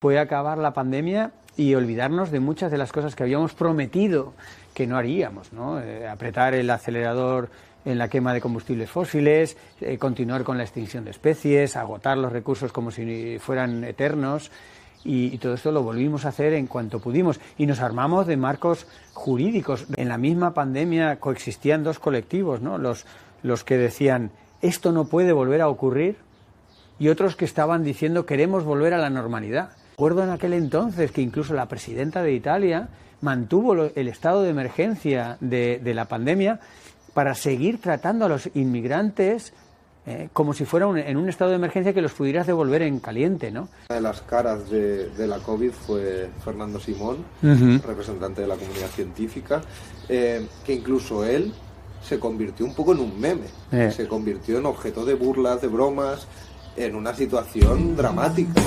puede acabar la pandemia y olvidarnos de muchas de las cosas que habíamos prometido que no haríamos, eh, apretar el acelerador en la quema de combustibles fósiles, eh, continuar con la extinción de especies, agotar los recursos como si fueran eternos. Y, todo esto lo volvimos a hacer en cuanto pudimos. Y nos armamos de marcos jurídicos. En la misma pandemia coexistían dos colectivos, Los, los que decían, esto no puede volver a ocurrir, y otros que estaban diciendo, queremos volver a la normalidad. Recuerdo en aquel entonces que incluso la presidenta de Italia mantuvo el estado de emergencia de, la pandemia para seguir tratando a los inmigrantes eh, como si fuera en un estado de emergencia que los pudieras devolver en caliente, ¿no? Una de las caras de, la COVID fue Fernando Simón, representante de la comunidad científica, eh, que incluso él se convirtió un poco en un meme, eh. se convirtió en objeto de burlas, de bromas, en una situación dramática.